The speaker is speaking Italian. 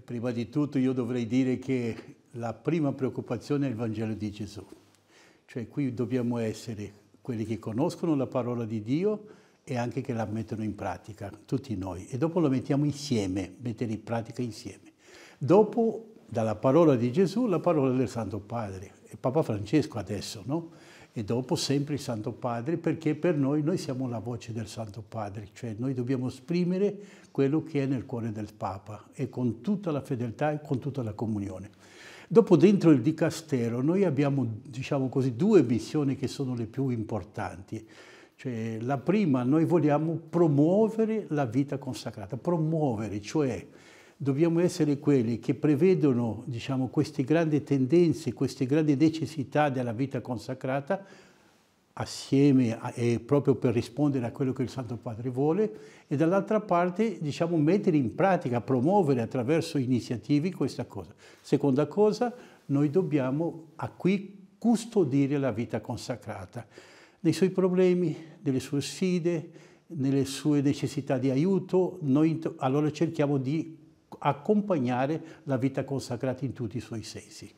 prima di tutto io dovrei dire che la prima preoccupazione è il Vangelo di Gesù. Cioè qui dobbiamo essere quelli che conoscono la parola di Dio e anche che la mettono in pratica, tutti noi. E dopo la mettiamo insieme, mettere in pratica insieme. Dopo, dalla parola di Gesù, la parola del Santo Padre. Papa Francesco adesso, no? E dopo sempre il Santo Padre, perché per noi, noi siamo la voce del Santo Padre, cioè noi dobbiamo esprimere quello che è nel cuore del Papa e con tutta la fedeltà e con tutta la comunione. Dopo dentro il dicastero noi abbiamo, diciamo così, due missioni che sono le più importanti. Cioè, la prima, noi vogliamo promuovere la vita consacrata, promuovere, cioè dobbiamo essere quelli che prevedono diciamo, queste grandi tendenze, queste grandi necessità della vita consacrata assieme a, e proprio per rispondere a quello che il Santo Padre vuole e dall'altra parte diciamo, mettere in pratica, promuovere attraverso iniziativi questa cosa. Seconda cosa, noi dobbiamo a qui custodire la vita consacrata nei suoi problemi, nelle sue sfide, nelle sue necessità di aiuto, noi allora cerchiamo di accompagnare la vita consacrata in tutti i suoi sensi.